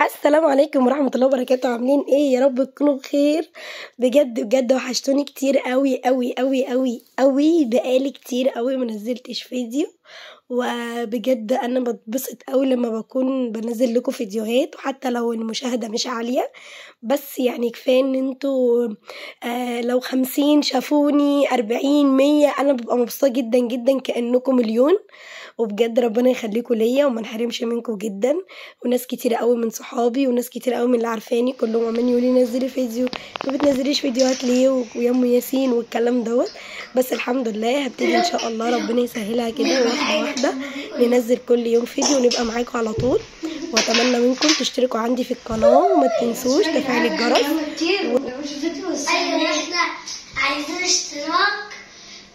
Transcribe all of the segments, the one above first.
السلام عليكم ورحمة الله وبركاته عاملين ايه يا رب تكونوا بخير بجد بجد وحشتوني كتير قوي قوي قوي قوي قوي بقالي كتير قوي منزلتش فيديو وبجد انا بتبسط قوي لما بكون بنزل لكم فيديوهات وحتى لو المشاهدة مش عالية بس يعني كفاية ان انتوا آه لو خمسين شافوني اربعين مية انا ببقى مبسوطة جدا جدا كأنكم مليون وبجد ربنا يخليكم ليا وما نحرمش منكم جدا وناس كتير قوي من صحابي وناس كتير قوي من اللي عارفاني كلهم عمالين يقولوا لي نزلي فيديو ما بتنزليش فيديوهات ليه ويا ام ياسين والكلام دوت بس الحمد لله هبتدي ان شاء الله ربنا يسهلها كده واحده واحده ننزل كل يوم فيديو ونبقى معاكم على طول واتمنى منكم تشتركوا عندي في القناه وما تنسوش تفعيل الجرس و... ايوه احنا عايزين اشتراك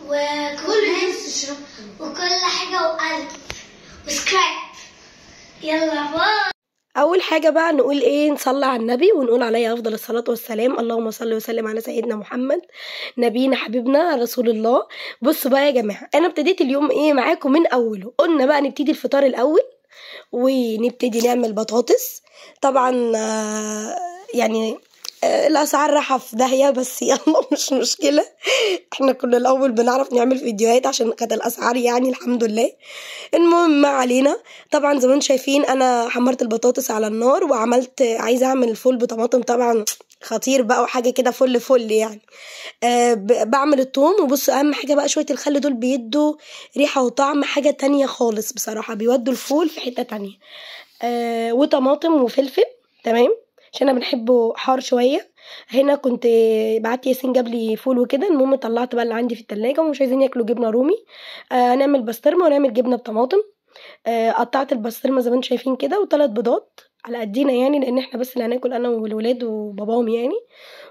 وكل وكل حاجه وقلب وسكرايب يلا باي اول حاجه بقى نقول ايه نصلي على النبي ونقول عليه افضل الصلاه والسلام اللهم صل وسلم على سيدنا محمد نبينا حبيبنا رسول الله بصوا بقى يا جماعه انا ابتديت اليوم ايه معاكم من اوله قلنا بقى نبتدي الفطار الاول ونبتدي نعمل بطاطس طبعا آه، يعني الاسعار رايحه في داهيه بس يلا مش مشكله احنا كنا الاول بنعرف نعمل فيديوهات عشان كانت الاسعار يعني الحمد لله المهم ما علينا طبعا زي ما انتم شايفين انا حمرت البطاطس على النار وعملت عايزه اعمل فول بطماطم طبعا خطير بقى وحاجه كده فل فل يعني أه بعمل الثوم وبص اهم حاجه بقى شويه الخل دول بيدوا ريحه وطعم حاجه تانية خالص بصراحه بيودوا الفول في حته تانية أه وطماطم وفلفل تمام عشان انا بنحبه حار شويه هنا كنت بعت ياسين جاب لي فول وكده المهم طلعت بقى اللي عندي في التلاجة ومش عايزين ياكلوا جبنه رومي آه، هنعمل بسطرمه ونعمل جبنه بطماطم آه قطعت البسطرمه زي ما انتم شايفين كده وثلاث بيضات على قدينا يعني لان احنا بس اللي هناكل انا والولاد وباباهم يعني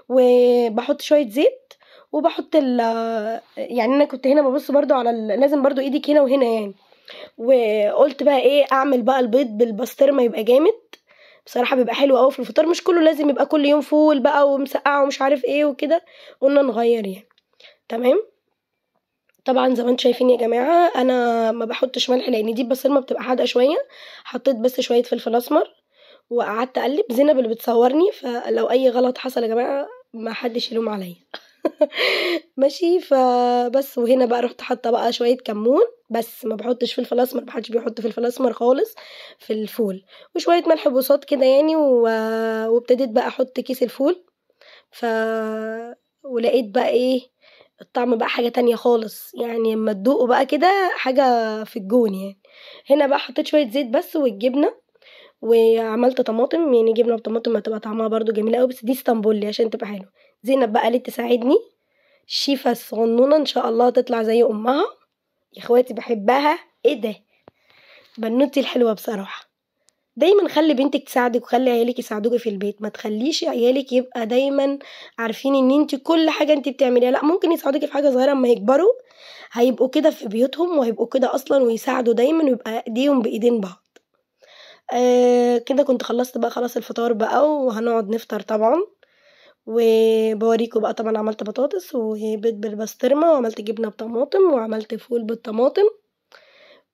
وبحط شويه زيت وبحط ال آه، يعني انا كنت هنا ببص برضو على ال... لازم برضو ايدك هنا وهنا يعني وقلت بقى ايه اعمل بقى البيض بالبسطرمه يبقى جامد بصراحه بيبقى حلو قوي في الفطار مش كله لازم يبقى كل يوم فول بقى ومسقعه ومش عارف ايه وكده قلنا نغير يعني تمام طبعا زي ما انتم شايفين يا جماعه انا ما بحطش ملح لان دي ما بتبقى حادقه شويه حطيت بس شويه فلفل اسمر وقعدت اقلب زينب اللي بتصورني فلو اي غلط حصل يا جماعه ما حدش يلوم عليا ماشي فبس وهنا بقى رحت حاطه بقى شويه كمون بس ما بحطش فلفل اسمر محدش بيحط فلفل اسمر خالص في الفول وشويه ملح بوصات كده يعني وابتديت بقى احط كيس الفول ف ولقيت بقى ايه الطعم بقى حاجه تانية خالص يعني اما تدوقه بقى كده حاجه في الجون يعني هنا بقى حطيت شويه زيت بس والجبنه وعملت طماطم يعني جبنه وطماطم هتبقى طعمها برضو جميله قوي بس دي اسطنبولي عشان تبقى حلوه زينب بقى قالت تساعدني شيفا الصغنونة ان شاء الله تطلع زي امها يا اخواتي بحبها ايه ده بنوتي الحلوة بصراحة دايما خلي بنتك تساعدك وخلي عيالك يساعدوكي في البيت ما تخليش عيالك يبقى دايما عارفين ان انت كل حاجه انت بتعمليها لا ممكن يساعدوكي في حاجه صغيره اما يكبروا هيبقوا كده في بيوتهم وهيبقوا كده اصلا ويساعدوا دايما ويبقى ايديهم بايدين بعض آه كده كنت خلصت بقى خلاص الفطار بقى وهنقعد نفطر طبعا وبوريكم بقى طبعا عملت بطاطس وبيض بالبسطرمه وعملت جبنه بطماطم وعملت فول بالطماطم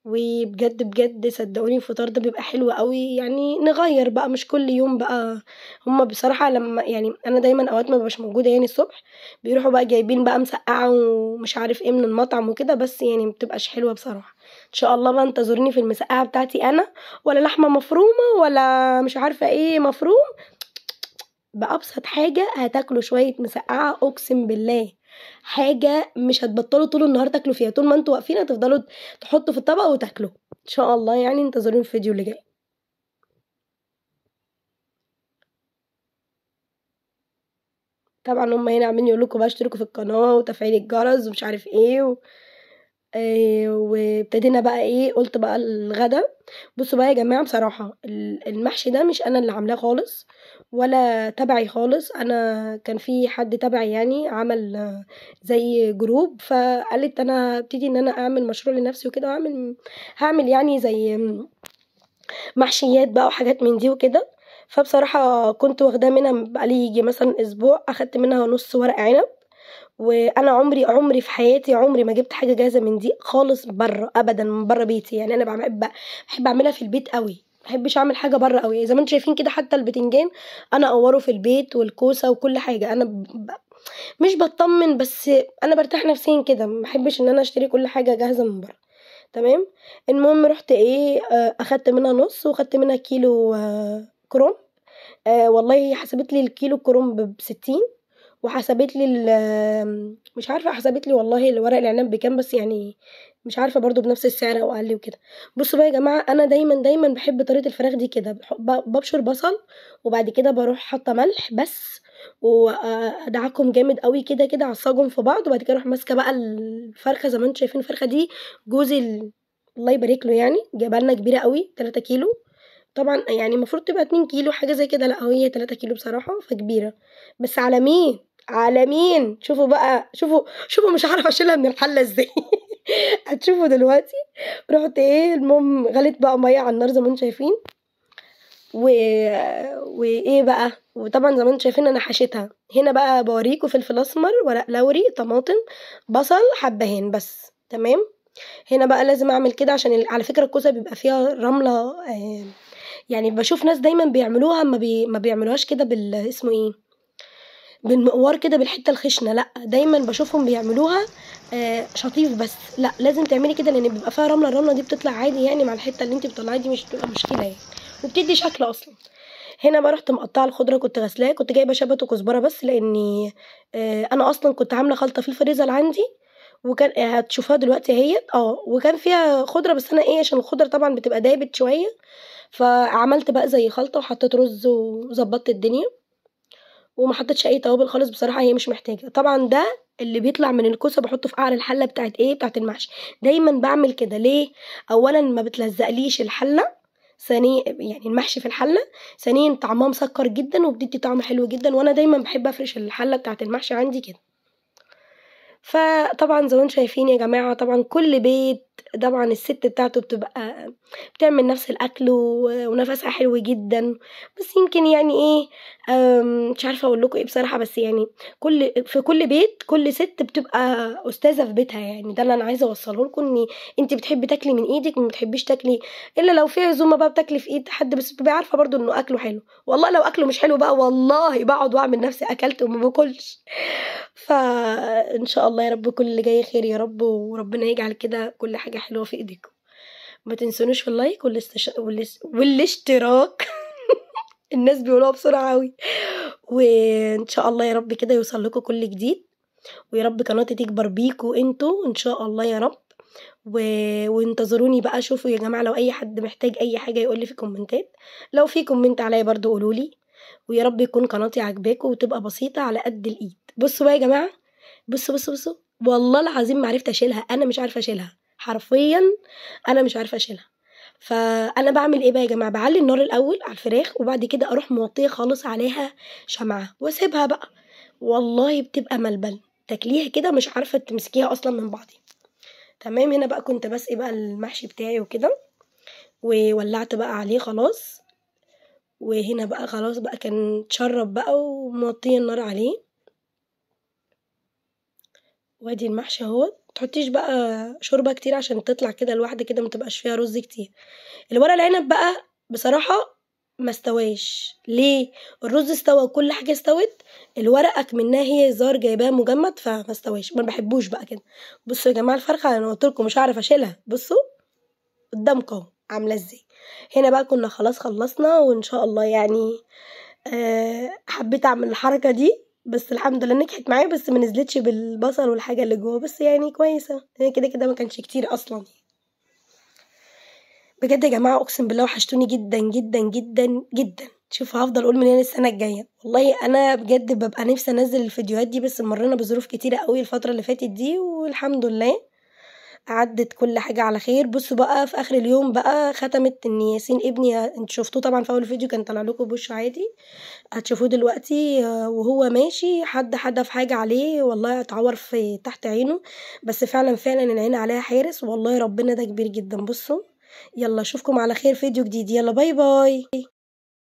وبجد بجد صدقوني الفطار ده بيبقى حلو قوي يعني نغير بقى مش كل يوم بقى هما بصراحه لما يعني انا دايما اوقات ما ببقاش موجوده يعني الصبح بيروحوا بقى جايبين بقى مسقعه ومش عارف ايه من المطعم وكده بس يعني مبتبقاش حلوه بصراحه ان شاء الله بقى انتظروني في المسقعه بتاعتي انا ولا لحمه مفرومه ولا مش عارفه ايه مفروم بأبسط حاجة هتاكلوا شوية مسقعة أقسم بالله حاجة مش هتبطلوا طول النهار تاكلوا فيها طول ما انتوا واقفين هتفضلوا تحطوا في الطبق وتاكلوا ان شاء الله يعني انتظروني في الفيديو اللي جاي طبعا هما هنا عمالين يقولوا لكم بقى اشتركوا في القناه وتفعيل الجرس ومش عارف ايه و... آه، وابتدينا بقى إيه، قُلت بقى الغدا بُصّوا بقى يا جماعة بصراحة المحشي ده مش أنا اللي عاملاه خالص ولا تبعي خالص، أنا كان في حد تبعي يعني عمل زي جروب فقالت أنا ابتدي إن أنا أعمل مشروع لنَفْسي وكده وأعمل هعمل يعني زي محشيّات بقى وحاجات من دي وكده، فبصراحة كنت واخداه منها بقى لي يجي مثلًا أسبوع، أخدت منها نُص ورق عنب وانا عمري عمري في حياتي عمري ما جبت حاجه جاهزه من دي خالص بره ابدا من بره بيتي يعني انا بحب بحب اعملها في البيت قوي بحبش اعمل حاجه بره قوي زي ما انتم شايفين كده حتى البتنجان انا اوره في البيت والكوسه وكل حاجه انا ب... مش بطمن بس انا برتاح نفسيا كده ما بحبش ان انا اشتري كل حاجه جاهزه من بره تمام المهم رحت ايه آه، اخدت منها نص واخدت منها كيلو آه، كروم أه والله حسبت لي الكيلو كروم بستين وحسبت لي مش عارفه حسبت لي والله ورق العنب بكام بس يعني مش عارفه برضو بنفس السعر او اقل وكده بصوا بقى يا جماعه انا دايما دايما بحب طريقه الفراخ دي كده ببشر بصل وبعد كده بروح حاطه ملح بس وادعكم جامد قوي كده كده عصاجهم في بعض وبعد كده اروح ماسكه بقى الفرخه زي ما انتم شايفين الفرخه دي جوزي الله يبارك له يعني جابلنا كبيره قوي 3 كيلو طبعا يعني المفروض تبقى اتنين كيلو حاجه زي كده لا هي تلاتة كيلو بصراحه فكبيره بس على مين على مين شوفوا بقى شوفوا شوفوا مش عارفه اشيلها من الحله ازاي هتشوفوا دلوقتي رحت ايه المهم غليت بقى ميه على النار زي ما انتم شايفين و... وايه بقى وطبعا زي ما انتم شايفين انا حشيتها هنا بقى بوريكوا فلفل اسمر ورق لوري طماطم بصل حبهان بس تمام هنا بقى لازم اعمل كده عشان على فكره الكوسه بيبقى فيها رمله آه يعني بشوف ناس دايما بيعملوها ما, بي... ما بيعملوهاش كده بال اسمه ايه بالمقوار كده بالحته الخشنه لا دايما بشوفهم بيعملوها آه شطيف بس لا لازم تعملي كده لان بيبقى فيها رمله الرمله دي بتطلع عادي يعني مع الحته اللي انت بتطلعيها دي مش بتبقى مشكله يعني وبتدي شكل اصلا هنا بقى رحت مقطعه الخضره كنت غسلاه كنت جايبه شبت وكزبره بس لاني آه انا اصلا كنت عامله خلطه في الفريزر عندي وكان آه، هتشوفها دلوقتي اهي اه وكان فيها خضره بس انا ايه عشان الخضره طبعا بتبقى دايبت شويه فعملت بقى زي خلطه وحطيت رز وظبطت الدنيا وما حطيتش اي توابل خالص بصراحه هي مش محتاجه طبعا ده اللي بيطلع من الكوسه بحطه في قعر الحله بتاعت ايه بتاعت المحشي دايما بعمل كده ليه اولا ما بتلزقليش الحله ثانيا يعني المحشي في الحله ثانيا طعمها مسكر جدا وبتدي طعم حلو جدا وانا دايما بحب افرش الحله بتاعت المحشي عندي كده فطبعا زي ما شايفين يا جماعه طبعا كل بيت طبعا الست بتاعته بتبقى بتعمل نفس الاكل ونفسها حلو جدا بس يمكن يعني ايه مش عارفه اقول لكم ايه بصراحه بس يعني كل في كل بيت كل ست بتبقى استاذه في بيتها يعني ده اللي انا عايزه اوصله لكم ان انت بتحبي تاكلي من ايدك ما بتحبيش تاكلي الا لو في عزومه بقى بتاكلي في ايد حد بس بتبقي عارفه برده انه اكله حلو والله لو اكله مش حلو بقى والله بقعد واعمل نفسي اكلت وما باكلش فان شاء الله يا رب كل اللي جاي خير يا رب وربنا يجعل كده كل حاجه حاجة حلوة في ايديكم ما تنسونوش في اللايك والاستش... والاس... والاشتراك الناس بيقولوها بسرعة أوي وإن شاء الله يا رب كده يوصل لكم كل جديد ويا رب قناتي تكبر بيكوا انتوا إن شاء الله يا رب و... وانتظروني بقى شوفوا يا جماعة لو أي حد محتاج أي حاجة يقولي في كومنتات لو في كومنت عليا برضو قولولي ويا رب يكون قناتي عاجباكوا وتبقى بسيطة على قد الإيد بصوا بقى يا جماعة بصوا بصوا بصوا والله العظيم معرفت أشيلها أنا مش عارفة أشيلها حرفيا انا مش عارفه اشيلها فانا بعمل ايه بقى يا جماعه بعلي النار الاول على الفراخ وبعد كده اروح موطيه خالص عليها شمعه واسيبها بقى والله بتبقى ملبل تاكليها كده مش عارفه تمسكيها اصلا من بعضي تمام هنا بقى كنت بسقي بقى المحشي بتاعي وكده وولعت بقى عليه خلاص وهنا بقى خلاص بقى كان اتشرب بقى وموطيه النار عليه وادي المحشي اهوت متحطيش بقى شوربه كتير عشان تطلع كده لوحده كده متبقاش فيها رز كتير الورق العنب بقى بصراحه ما استواش ليه الرز استوى وكل حاجه استوت الورقه منها هي زار جايباه مجمد فما استواش ما بحبوش بقى كده بصوا يا جماعه الفرخه انا قلت لكم مش هعرف اشيلها بصوا قدامكم عامله ازاي هنا بقى كنا خلاص خلصنا وان شاء الله يعني أه حبيت اعمل الحركه دي بس الحمد لله نجحت معايا بس ما نزلتش بالبصل والحاجه اللي جوه بس يعني كويسه هي يعني كده كده ما كانش كتير اصلا بجد يا جماعه اقسم بالله وحشتوني جدا جدا جدا جدا شوف هفضل اقول من هنا السنه الجايه والله انا بجد ببقى نفسي انزل الفيديوهات دي بس مرينا بظروف كتيره قوي الفتره اللي فاتت دي والحمد لله عدت كل حاجه على خير بصوا بقى في اخر اليوم بقى ختمت ان ياسين ابني انتوا شفتوه طبعا في اول فيديو كان طلع لكم بوش عادي هتشوفوه دلوقتي آه، وهو ماشي حد حدف حاجه عليه والله اتعور في تحت عينه بس فعلا فعلا العين عليها حارس والله ربنا ده كبير جدا بصوا يلا اشوفكم على خير فيديو جديد يلا باي باي